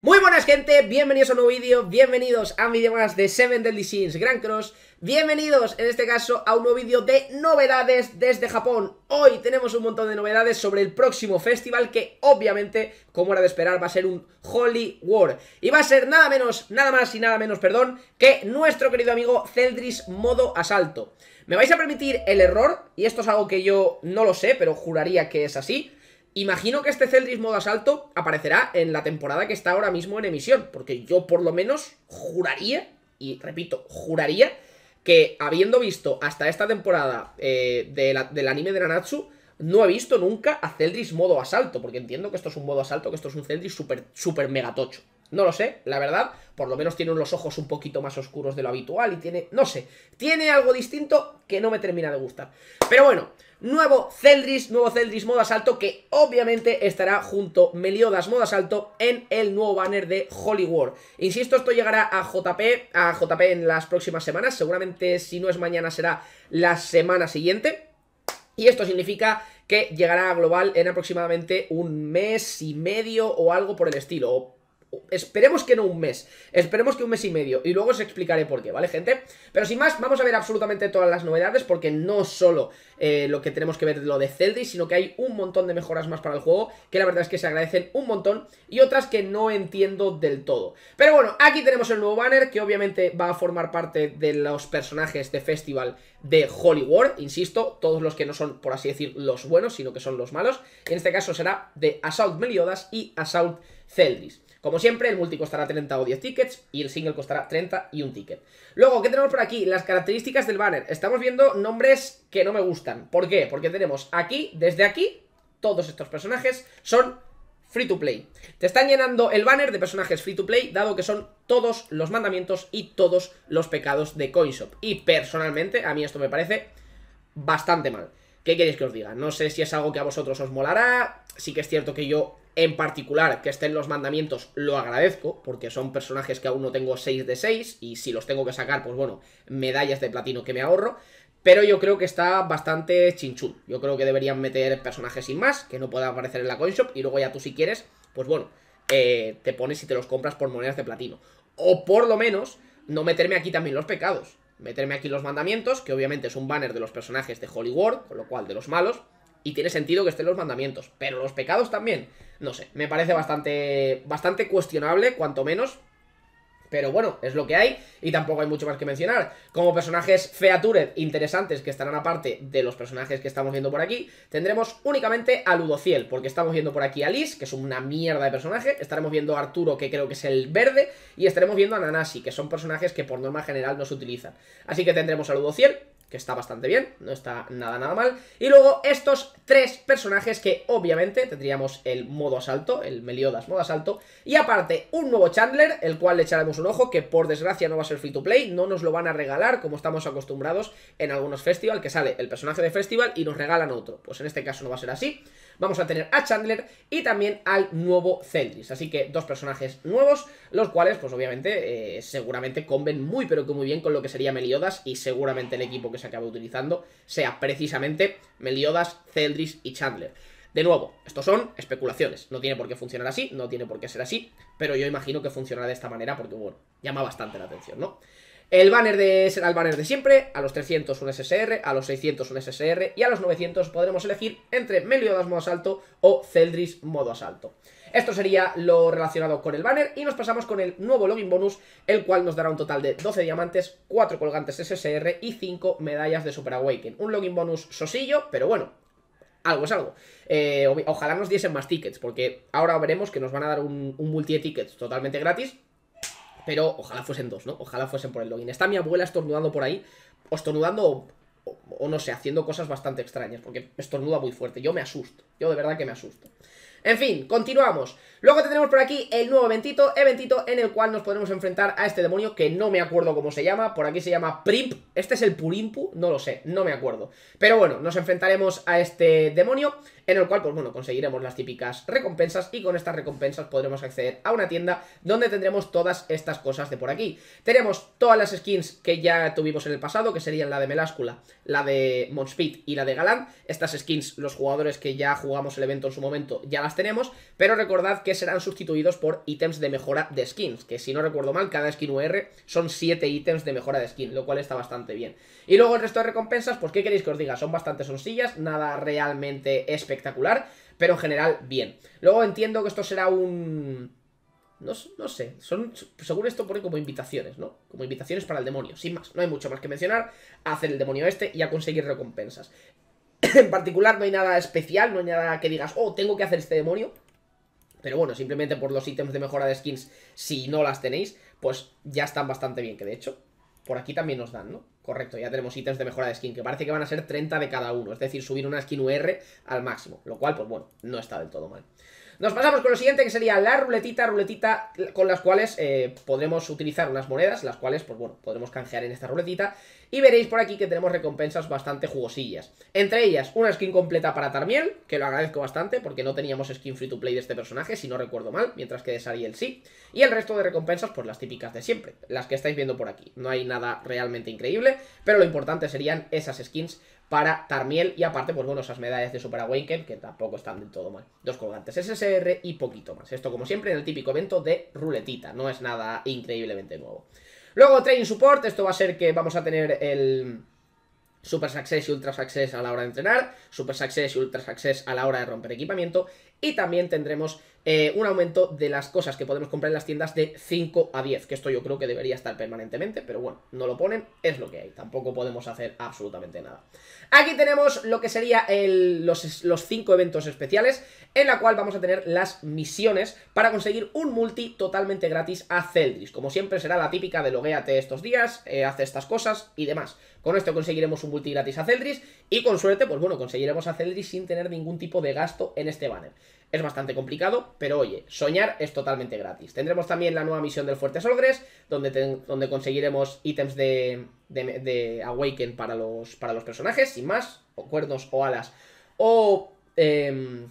Muy buenas gente, bienvenidos a un nuevo vídeo, bienvenidos a un vídeo más de Seven Deadly Sins Grand Cross Bienvenidos en este caso a un nuevo vídeo de novedades desde Japón Hoy tenemos un montón de novedades sobre el próximo festival que obviamente, como era de esperar, va a ser un Holy War Y va a ser nada menos, nada más y nada menos, perdón, que nuestro querido amigo Celdris Modo Asalto Me vais a permitir el error, y esto es algo que yo no lo sé, pero juraría que es así Imagino que este Celdris modo asalto aparecerá en la temporada que está ahora mismo en emisión, porque yo por lo menos juraría, y repito, juraría, que habiendo visto hasta esta temporada eh, del anime de Nanatsu, no he visto nunca a Celdris modo asalto, porque entiendo que esto es un modo asalto, que esto es un Celdris super, super megatocho. No lo sé, la verdad. Por lo menos tiene unos ojos un poquito más oscuros de lo habitual y tiene, no sé, tiene algo distinto que no me termina de gustar. Pero bueno, nuevo Celdris, nuevo Celdris modo asalto que obviamente estará junto Meliodas modo asalto en el nuevo banner de Holy War. Insisto, esto llegará a JP, a JP en las próximas semanas, seguramente si no es mañana será la semana siguiente. Y esto significa que llegará a global en aproximadamente un mes y medio o algo por el estilo, Esperemos que no un mes, esperemos que un mes y medio Y luego os explicaré por qué, ¿vale gente? Pero sin más, vamos a ver absolutamente todas las novedades Porque no solo eh, lo que tenemos que ver lo de Zelda Sino que hay un montón de mejoras más para el juego Que la verdad es que se agradecen un montón Y otras que no entiendo del todo Pero bueno, aquí tenemos el nuevo banner Que obviamente va a formar parte de los personajes de Festival de Hollywood Insisto, todos los que no son, por así decir, los buenos Sino que son los malos en este caso será de Assault Meliodas y Assault Celdris como siempre, el multi costará 30 o 10 tickets y el single costará 30 y un ticket. Luego, ¿qué tenemos por aquí? Las características del banner. Estamos viendo nombres que no me gustan. ¿Por qué? Porque tenemos aquí, desde aquí, todos estos personajes son free to play. Te están llenando el banner de personajes free to play, dado que son todos los mandamientos y todos los pecados de Coinshop. Y personalmente, a mí esto me parece bastante mal. ¿Qué queréis que os diga? No sé si es algo que a vosotros os molará. Sí que es cierto que yo, en particular, que estén los mandamientos, lo agradezco, porque son personajes que aún no tengo 6 de 6, y si los tengo que sacar, pues bueno, medallas de platino que me ahorro. Pero yo creo que está bastante chinchul. Yo creo que deberían meter personajes sin más, que no puedan aparecer en la coin shop, y luego ya tú si quieres, pues bueno, eh, te pones y te los compras por monedas de platino. O por lo menos, no meterme aquí también los pecados meterme aquí los mandamientos, que obviamente es un banner de los personajes de Holy con lo cual de los malos, y tiene sentido que estén los mandamientos, pero los pecados también, no sé, me parece bastante, bastante cuestionable, cuanto menos, pero bueno, es lo que hay y tampoco hay mucho más que mencionar. Como personajes Featured interesantes que estarán aparte de los personajes que estamos viendo por aquí, tendremos únicamente a Ludociel, porque estamos viendo por aquí a Liz, que es una mierda de personaje, estaremos viendo a Arturo, que creo que es el verde, y estaremos viendo a Nanasi, que son personajes que por norma general no se utilizan. Así que tendremos a Ludociel, que está bastante bien, no está nada nada mal. Y luego estos tres personajes que obviamente tendríamos el modo asalto, el Meliodas modo asalto. Y aparte un nuevo Chandler, el cual le echaremos un ojo, que por desgracia no va a ser free to play, no nos lo van a regalar como estamos acostumbrados en algunos festival, que sale el personaje de festival y nos regalan otro. Pues en este caso no va a ser así vamos a tener a Chandler y también al nuevo Celdris Así que dos personajes nuevos, los cuales, pues obviamente, eh, seguramente conven muy pero que muy bien con lo que sería Meliodas y seguramente el equipo que se acaba utilizando sea precisamente Meliodas, Celdris y Chandler. De nuevo, estos son especulaciones, no tiene por qué funcionar así, no tiene por qué ser así, pero yo imagino que funcionará de esta manera porque, bueno, llama bastante la atención, ¿no? El banner de, será el banner de siempre, a los 300 un SSR, a los 600 un SSR y a los 900 podremos elegir entre Meliodas modo asalto o Celdris modo asalto. Esto sería lo relacionado con el banner y nos pasamos con el nuevo login bonus, el cual nos dará un total de 12 diamantes, 4 colgantes SSR y 5 medallas de Super Awakening. Un login bonus sosillo, pero bueno, algo es algo. Eh, ojalá nos diesen más tickets, porque ahora veremos que nos van a dar un, un multi-tickets totalmente gratis, pero ojalá fuesen dos, ¿no? Ojalá fuesen por el login. Está mi abuela estornudando por ahí, o estornudando o, o no sé, haciendo cosas bastante extrañas, porque estornuda muy fuerte. Yo me asusto, yo de verdad que me asusto. En fin, continuamos. Luego tendremos por aquí el nuevo eventito, eventito en el cual nos podremos enfrentar a este demonio que no me acuerdo cómo se llama, por aquí se llama Primp, este es el Purimpu, no lo sé, no me acuerdo. Pero bueno, nos enfrentaremos a este demonio en el cual, pues bueno, conseguiremos las típicas recompensas y con estas recompensas podremos acceder a una tienda donde tendremos todas estas cosas de por aquí. Tenemos todas las skins que ya tuvimos en el pasado, que serían la de Meláscula, la de Monspeed y la de Galán. Estas skins, los jugadores que ya jugamos el evento en su momento ya las tenemos, pero recordad que serán sustituidos por ítems de mejora de skins, que si no recuerdo mal, cada skin UR son 7 ítems de mejora de skin, lo cual está bastante bien. Y luego el resto de recompensas, pues qué queréis que os diga, son bastante sencillas, nada realmente espectacular, pero en general bien. Luego entiendo que esto será un... No, sé, son, según esto pone como invitaciones, ¿no? Como invitaciones para el demonio, sin más, no hay mucho más que mencionar, hacer el demonio este y a conseguir recompensas. en particular no hay nada especial, no hay nada que digas, oh, tengo que hacer este demonio. Pero bueno, simplemente por los ítems de mejora de skins, si no las tenéis, pues ya están bastante bien, que de hecho, por aquí también nos dan, ¿no? Correcto, ya tenemos ítems de mejora de skin, que parece que van a ser 30 de cada uno, es decir, subir una skin UR al máximo, lo cual, pues bueno, no está del todo mal. Nos pasamos con lo siguiente, que sería la ruletita, ruletita con las cuales eh, podremos utilizar unas monedas, las cuales, pues bueno, podremos canjear en esta ruletita, y veréis por aquí que tenemos recompensas bastante jugosillas. Entre ellas, una skin completa para Tarmiel, que lo agradezco bastante porque no teníamos skin free to play de este personaje, si no recuerdo mal, mientras que de Sariel sí. Y el resto de recompensas, pues las típicas de siempre, las que estáis viendo por aquí. No hay nada realmente increíble, pero lo importante serían esas skins para Tarmiel y aparte, pues bueno, esas medallas de Super Awaken que tampoco están del todo mal. Dos colgantes SSR y poquito más. Esto como siempre en el típico evento de ruletita, no es nada increíblemente nuevo. Luego Training Support, esto va a ser que vamos a tener el... Super Success y Ultra Success a la hora de entrenar, Super Success y Ultra Success a la hora de romper equipamiento y también tendremos eh, un aumento de las cosas que podemos comprar en las tiendas de 5 a 10, que esto yo creo que debería estar permanentemente, pero bueno, no lo ponen, es lo que hay, tampoco podemos hacer absolutamente nada. Aquí tenemos lo que sería los, los 5 eventos especiales, en la cual vamos a tener las misiones para conseguir un multi totalmente gratis a Celdris. Como siempre será la típica de logueate estos días, eh, Haz hace estas cosas y demás. Con esto conseguiremos un multi gratis a Celdris y con suerte, pues bueno, conseguiremos a Celdris sin tener ningún tipo de gasto en este banner. Es bastante complicado, pero oye, soñar es totalmente gratis. Tendremos también la nueva misión del Fuerte Solgres, donde, donde conseguiremos ítems de, de, Awaken para los, para los personajes, sin más, o cuernos o alas, o... Em,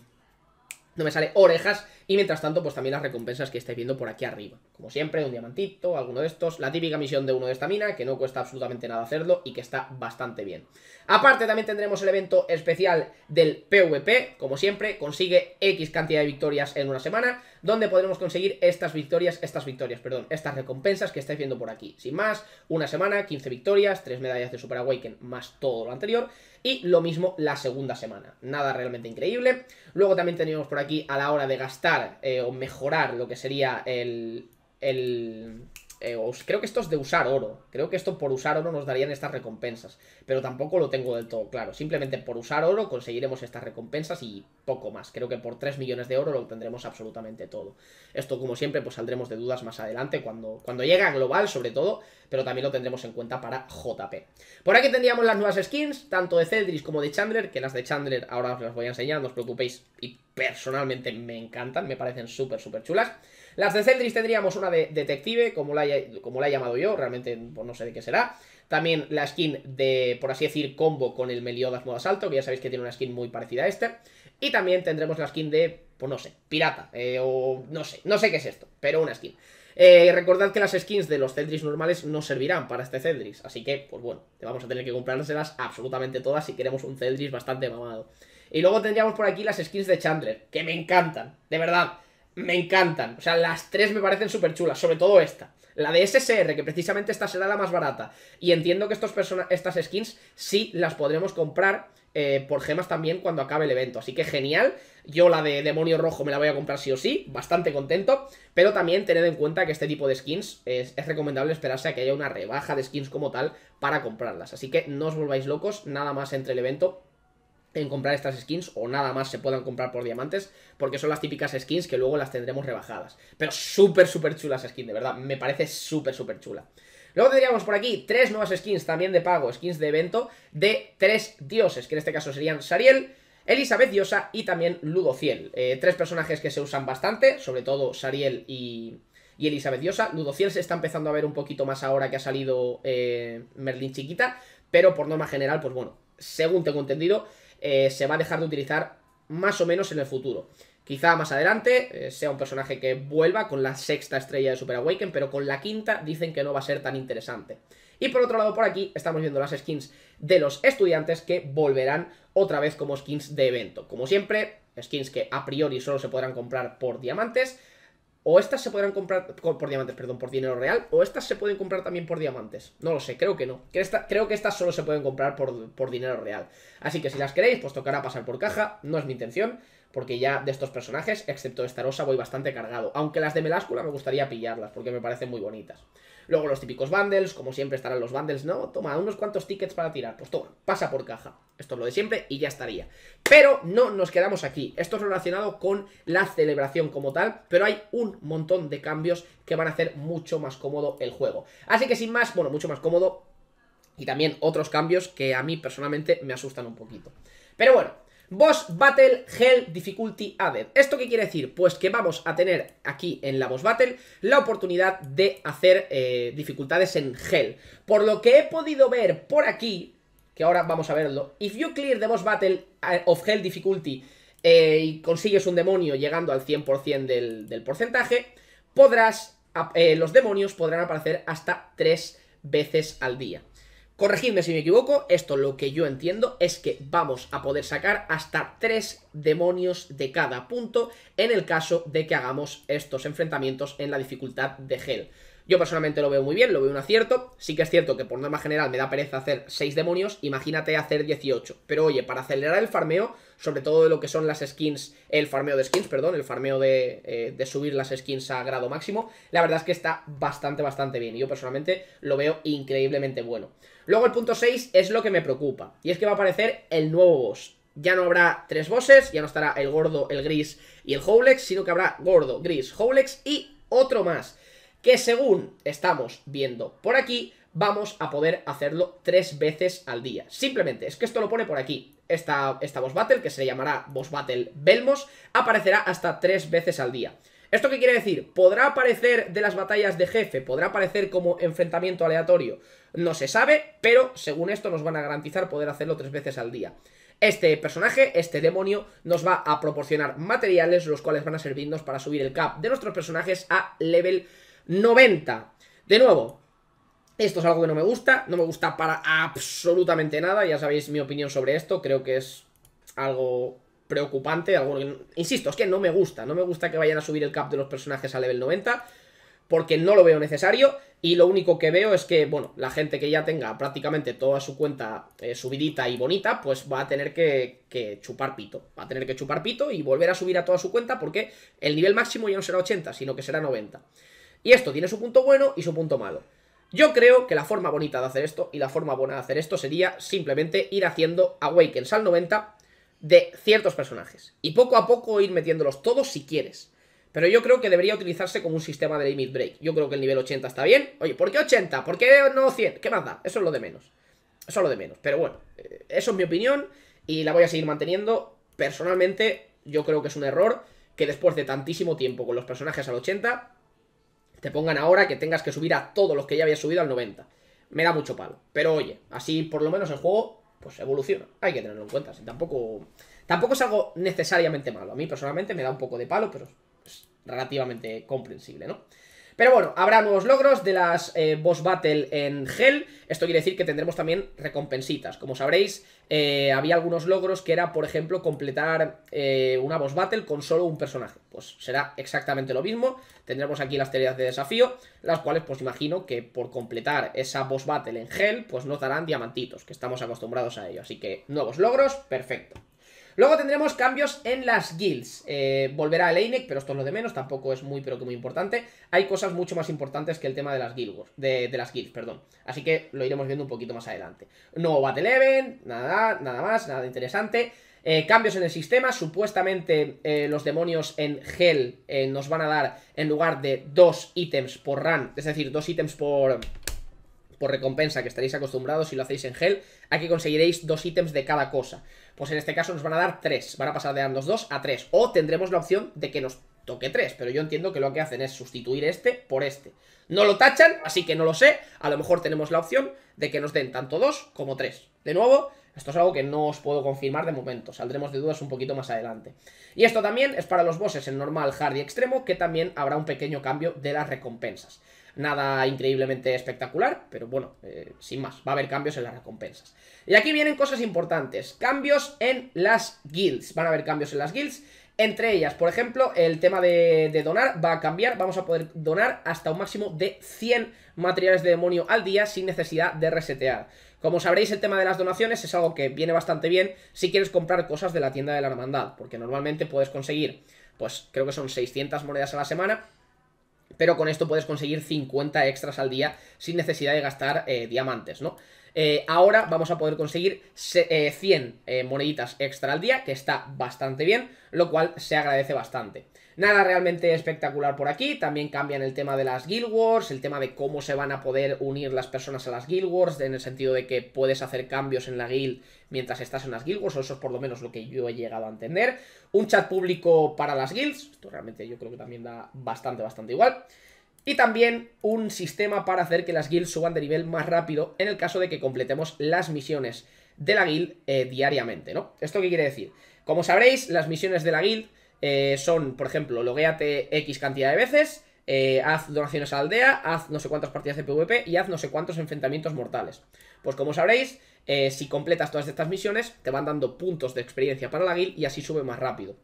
no me sale, orejas, y mientras tanto, pues también las recompensas que estáis viendo por aquí arriba. Como siempre, un diamantito, alguno de estos, la típica misión de uno de esta mina, que no cuesta absolutamente nada hacerlo y que está bastante bien. Aparte, también tendremos el evento especial del PvP, como siempre, consigue X cantidad de victorias en una semana, donde podremos conseguir estas victorias, estas victorias, perdón, estas recompensas que estáis viendo por aquí. Sin más, una semana, 15 victorias, 3 medallas de Super Awaken más todo lo anterior y lo mismo la segunda semana. Nada realmente increíble. Luego también tenemos por aquí a la hora de gastar eh, o mejorar lo que sería el... el eh, creo que esto es de usar oro. Creo que esto por usar oro nos darían estas recompensas. Pero tampoco lo tengo del todo claro. Simplemente por usar oro conseguiremos estas recompensas y poco más. Creo que por 3 millones de oro lo obtendremos absolutamente todo. Esto, como siempre, pues saldremos de dudas más adelante cuando, cuando llegue a global, sobre todo. Pero también lo tendremos en cuenta para JP. Por aquí tendríamos las nuevas skins, tanto de Celdris como de Chandler. Que las de Chandler ahora os las voy a enseñar, no os preocupéis. Y personalmente me encantan, me parecen súper, súper chulas. Las de Celdris tendríamos una de detective, como la, como la he llamado yo, realmente pues no sé de qué será. También la skin de, por así decir, combo con el Meliodas modo asalto, que ya sabéis que tiene una skin muy parecida a este. Y también tendremos la skin de, pues no sé, pirata, eh, o no sé, no sé qué es esto, pero una skin. Eh, recordad que las skins de los Celdris normales no servirán para este Celdris, así que, pues bueno, vamos a tener que comprárselas absolutamente todas si queremos un Celdris bastante mamado. Y luego tendríamos por aquí las skins de Chandler, que me encantan, de verdad me encantan. O sea, las tres me parecen súper chulas, sobre todo esta. La de SSR, que precisamente esta será la más barata. Y entiendo que estos estas skins sí las podremos comprar eh, por gemas también cuando acabe el evento. Así que genial. Yo la de Demonio Rojo me la voy a comprar sí o sí, bastante contento. Pero también tened en cuenta que este tipo de skins es, es recomendable esperarse a que haya una rebaja de skins como tal para comprarlas. Así que no os volváis locos, nada más entre el evento en comprar estas skins o nada más se puedan comprar por diamantes, porque son las típicas skins que luego las tendremos rebajadas. Pero súper, súper chulas skin, de verdad, me parece súper, súper chula. Luego tendríamos por aquí tres nuevas skins también de pago, skins de evento, de tres dioses, que en este caso serían Sariel, Elizabeth Diosa y también Ludociel. Eh, tres personajes que se usan bastante, sobre todo Sariel y, y Elizabeth Diosa. Ludociel se está empezando a ver un poquito más ahora que ha salido merlín eh, Merlin Chiquita, pero por norma general, pues bueno, según tengo entendido, eh, se va a dejar de utilizar más o menos en el futuro. Quizá más adelante eh, sea un personaje que vuelva con la sexta estrella de Super Awaken, pero con la quinta dicen que no va a ser tan interesante. Y por otro lado, por aquí estamos viendo las skins de los estudiantes que volverán otra vez como skins de evento. Como siempre, skins que a priori solo se podrán comprar por diamantes, o estas se podrán comprar por diamantes, perdón, por dinero real. O estas se pueden comprar también por diamantes. No lo sé, creo que no. creo que estas solo se pueden comprar por, por dinero real. Así que si las queréis, pues tocará pasar por caja. No es mi intención. Porque ya de estos personajes, excepto esta rosa, voy bastante cargado. Aunque las de Meláscula me gustaría pillarlas, porque me parecen muy bonitas. Luego los típicos bundles, como siempre estarán los bundles, ¿no? Toma, unos cuantos tickets para tirar. Pues toma, pasa por caja. Esto es lo de siempre y ya estaría. Pero no nos quedamos aquí. Esto es relacionado con la celebración como tal, pero hay un montón de cambios que van a hacer mucho más cómodo el juego. Así que sin más, bueno, mucho más cómodo y también otros cambios que a mí personalmente me asustan un poquito. Pero bueno, Boss Battle Hell Difficulty Added. ¿Esto qué quiere decir? Pues que vamos a tener aquí en la Boss Battle la oportunidad de hacer eh, dificultades en Hell. Por lo que he podido ver por aquí, que ahora vamos a verlo. If you clear the boss battle eh, of hell difficulty eh, y consigues un demonio llegando al 100% del, porcentaje, podrás, eh, los demonios podrán aparecer hasta 3 veces al día. Corregidme si me equivoco, esto lo que yo entiendo es que vamos a poder sacar hasta 3 demonios de cada punto en el caso de que hagamos estos enfrentamientos en la dificultad de Hell. Yo personalmente lo veo muy bien, lo veo un acierto. Sí que es cierto que por norma general me da pereza hacer 6 demonios, imagínate hacer 18. Pero oye, para acelerar el farmeo, sobre todo de lo que son las skins, el farmeo de skins, perdón, el farmeo de, eh, de subir las skins a grado máximo, la verdad es que está bastante, bastante bien. Y yo personalmente lo veo increíblemente bueno. Luego el punto 6 es lo que me preocupa, y es que va a aparecer el nuevo boss ya no habrá tres bosses, ya no estará el gordo, el gris y el Howlex, sino que habrá gordo, gris, Howlex y otro más. Que según estamos viendo por aquí, vamos a poder hacerlo tres veces al día. Simplemente, es que esto lo pone por aquí. Esta, esta boss battle, que se llamará boss battle Belmos, aparecerá hasta tres veces al día. ¿Esto qué quiere decir? ¿Podrá aparecer de las batallas de jefe? ¿Podrá aparecer como enfrentamiento aleatorio? No se sabe, pero según esto nos van a garantizar poder hacerlo tres veces al día. Este personaje, este demonio, nos va a proporcionar materiales los cuales van a servirnos para subir el cap de nuestros personajes a level 90. De nuevo, esto es algo que no me gusta, no me gusta para absolutamente nada, ya sabéis mi opinión sobre esto, creo que es algo preocupante, algo, insisto, es que no me gusta, no me gusta que vayan a subir el cap de los personajes a level 90, porque no lo veo necesario y lo único que veo es que, bueno, la gente que ya tenga prácticamente toda su cuenta eh, subidita y bonita, pues va a tener que, que, chupar pito, va a tener que chupar pito y volver a subir a toda su cuenta porque el nivel máximo ya no será 80, sino que será 90. Y esto tiene su punto bueno y su punto malo. Yo creo que la forma bonita de hacer esto y la forma buena de hacer esto sería simplemente ir haciendo Awakens al 90 de ciertos personajes. Y poco a poco ir metiéndolos todos si quieres. Pero yo creo que debería utilizarse como un sistema de limit break. Yo creo que el nivel 80 está bien. Oye, ¿por qué 80? ¿Por qué no 100? ¿Qué más da? Eso es lo de menos. Eso es lo de menos. Pero bueno, eh, eso es mi opinión y la voy a seguir manteniendo. Personalmente, yo creo que es un error que después de tantísimo tiempo con los personajes al 80, te pongan ahora que tengas que subir a todos los que ya habías subido al 90. Me da mucho palo. Pero oye, así por lo menos el juego pues evoluciona. Hay que tenerlo en cuenta. Si tampoco, tampoco es algo necesariamente malo. A mí personalmente me da un poco de palo, pero relativamente comprensible, ¿no? Pero bueno, habrá nuevos logros de las eh, boss battle en Hell. Esto quiere decir que tendremos también recompensitas. Como sabréis, eh, había algunos logros que era, por ejemplo, completar eh, una boss battle con solo un personaje. Pues será exactamente lo mismo. Tendremos aquí las tareas de desafío, las cuales pues imagino que por completar esa boss battle en Hell, pues nos darán diamantitos, que estamos acostumbrados a ello. Así que nuevos logros, perfecto. Luego tendremos cambios en las guilds. Eh, volverá el Einek, pero esto es lo de menos, tampoco es muy, pero que muy importante. Hay cosas mucho más importantes que el tema de las guilds, de, las guilds, perdón. Así que lo iremos viendo un poquito más adelante. No Battle Event, nada, nada más, nada interesante. Eh, cambios en el sistema, supuestamente eh, los demonios en Hell nos van a dar en lugar de dos ítems por run, es decir, dos ítems por, por recompensa que estaréis acostumbrados si lo hacéis en Hell, aquí conseguiréis dos ítems de cada cosa. Pues en este caso nos van a dar tres, van a pasar de darnos dos a tres, o tendremos la opción de que nos toque tres, pero yo entiendo que lo que hacen es sustituir este por este. No lo tachan, así que no lo sé, a lo mejor tenemos la opción de que nos den tanto dos como tres. De nuevo, esto es algo que no os puedo confirmar de momento, saldremos de dudas un poquito más adelante. Y esto también es para los bosses en normal, hard y extremo, que también habrá un pequeño cambio de las recompensas nada increíblemente espectacular, pero bueno, eh, sin más, va a haber cambios en las recompensas. Y aquí vienen cosas importantes, cambios en las guilds, van a haber cambios en las guilds, entre ellas, por ejemplo, el tema de, de, donar va a cambiar, vamos a poder donar hasta un máximo de 100 materiales de demonio al día sin necesidad de resetear. Como sabréis, el tema de las donaciones es algo que viene bastante bien si quieres comprar cosas de la tienda de la hermandad, porque normalmente puedes conseguir, pues creo que son 600 monedas a la semana, pero con esto puedes conseguir 50 extras al día sin necesidad de gastar eh, diamantes, ¿no? Eh, ahora vamos a poder conseguir 100 eh, moneditas extra al día, que está bastante bien, lo cual se agradece bastante. Nada realmente espectacular por aquí, también cambian el tema de las Guild Wars, el tema de cómo se van a poder unir las personas a las Guild Wars, en el sentido de que puedes hacer cambios en la guild mientras estás en las Guild Wars, o eso es por lo menos lo que yo he llegado a entender. Un chat público para las guilds, esto realmente yo creo que también da bastante, bastante igual. Y también un sistema para hacer que las guilds suban de nivel más rápido en el caso de que completemos las misiones de la guild eh, diariamente, ¿no? ¿Esto qué quiere decir? Como sabréis, las misiones de la guild eh, son, por ejemplo, logueate X cantidad de veces, eh, haz donaciones a la aldea, haz no sé cuántas partidas de PvP y haz no sé cuántos enfrentamientos mortales. Pues como sabréis, eh, si completas todas estas misiones, te van dando puntos de experiencia para la guild y así sube más rápido.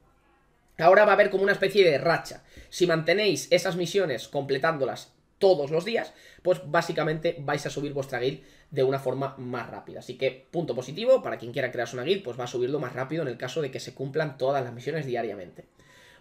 Ahora va a haber como una especie de racha. Si mantenéis esas misiones completándolas todos los días, pues básicamente vais a subir vuestra guild de una forma más rápida. Así que punto positivo, para quien quiera crear una guild, pues va a subirlo más rápido en el caso de que se cumplan todas las misiones diariamente.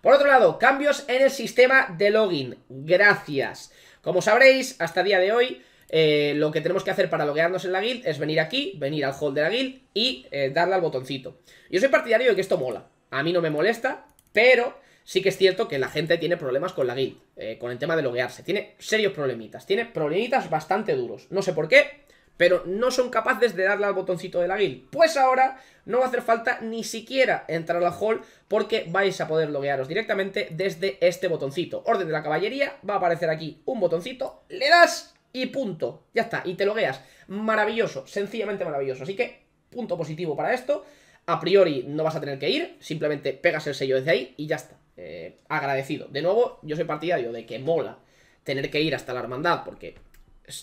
Por otro lado, cambios en el sistema de login. Gracias. Como sabréis, hasta el día de hoy... Eh, lo que tenemos que hacer para loguearnos en la guild es venir aquí, venir al hall de la guild y eh, darle al botoncito. Yo soy partidario de que esto mola. A mí no me molesta, pero sí que es cierto que la gente tiene problemas con la guild, eh, con el tema de loguearse. Tiene serios problemitas, tiene problemitas bastante duros. No sé por qué, pero no son capaces de darle al botoncito de la guild. Pues ahora no va a hacer falta ni siquiera entrar al hall porque vais a poder loguearos directamente desde este botoncito. Orden de la caballería, va a aparecer aquí un botoncito, le das y punto. Ya está, y te logueas. Maravilloso, sencillamente maravilloso. Así que, punto positivo para esto. A priori no vas a tener que ir, simplemente pegas el sello desde ahí y ya está. Eh, agradecido. De nuevo, yo soy partidario de que mola tener que ir hasta la hermandad porque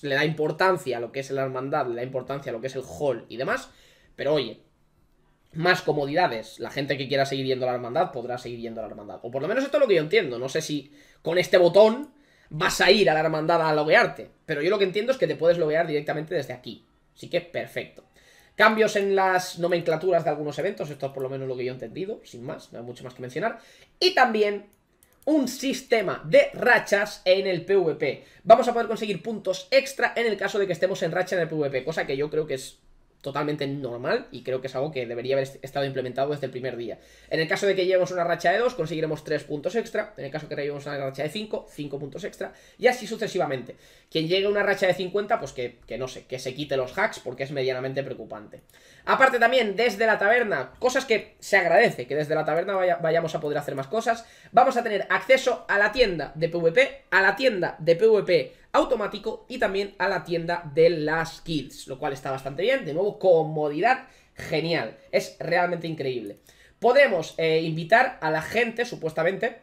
le da importancia a lo que es la hermandad, le da importancia a lo que es el hall y demás. Pero oye, más comodidades. La gente que quiera seguir yendo a la hermandad podrá seguir yendo a la hermandad. O por lo menos esto es lo que yo entiendo. No sé si con este botón vas a ir a la hermandad a loguearte. Pero yo lo que entiendo es que te puedes loguear directamente desde aquí. Así que perfecto. Cambios en las nomenclaturas de algunos eventos, esto es por lo menos lo que yo he entendido, sin más, no hay mucho más que mencionar. Y también un sistema de rachas en el PvP. Vamos a poder conseguir puntos extra en el caso de que estemos en racha en el PvP, cosa que yo creo que es totalmente normal y creo que es algo que debería haber estado implementado desde el primer día. En el caso de que llevemos una racha de 2, conseguiremos 3 puntos extra. En el caso de que llevemos una racha de 5, 5 puntos extra. Y así sucesivamente. Quien llegue a una racha de 50, pues que, que no sé, que se quite los hacks porque es medianamente preocupante. Aparte también, desde la taberna, cosas que se agradece, que desde la taberna vayamos a poder hacer más cosas. Vamos a tener acceso a la tienda de PvP, a la tienda de PvP automático y también a la tienda de las kills, lo cual está bastante bien. De nuevo, comodidad genial. Es realmente increíble. Podemos eh, invitar a la gente, supuestamente,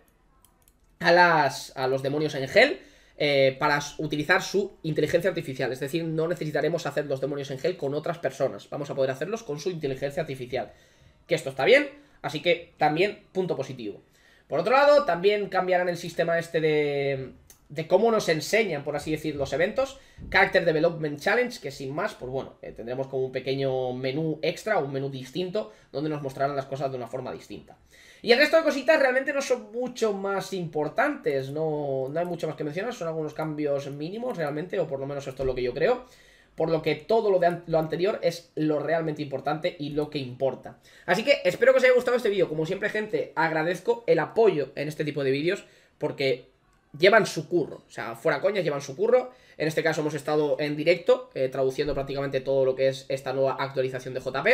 a, las, a los demonios en gel eh, para utilizar su inteligencia artificial. Es decir, no necesitaremos hacer los demonios en gel con otras personas. Vamos a poder hacerlos con su inteligencia artificial. Que esto está bien, así que también punto positivo. Por otro lado, también cambiarán el sistema este de, cómo nos enseñan, por así decir, los eventos. Character Development Challenge, que sin más, pues bueno, eh, tendremos como un pequeño menú extra, un menú distinto, donde nos mostrarán las cosas de una forma distinta. Y el resto de cositas realmente no son mucho más importantes, no, no hay mucho más que mencionar, son algunos cambios mínimos realmente, o por lo menos esto es lo que yo creo. Por lo que todo lo, de lo anterior es lo realmente importante y lo que importa. Así que espero que os haya gustado este vídeo. Como siempre, gente, agradezco el apoyo en este tipo de vídeos porque llevan su curro. O sea, fuera coñas, llevan su curro. En este caso hemos estado en directo, eh, traduciendo prácticamente todo lo que es esta nueva actualización de JP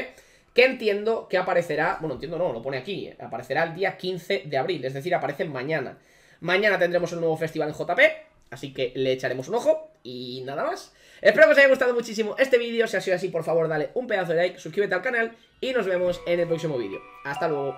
que entiendo que aparecerá, bueno, entiendo no, lo pone aquí, aparecerá el día 15 de abril, es decir, aparece mañana. Mañana tendremos el nuevo festival en JP, así que le echaremos un ojo y nada más. Espero que os haya gustado muchísimo este vídeo, si ha sido así, por favor, dale un pedazo de like, suscríbete al canal y nos vemos en el próximo vídeo. Hasta luego.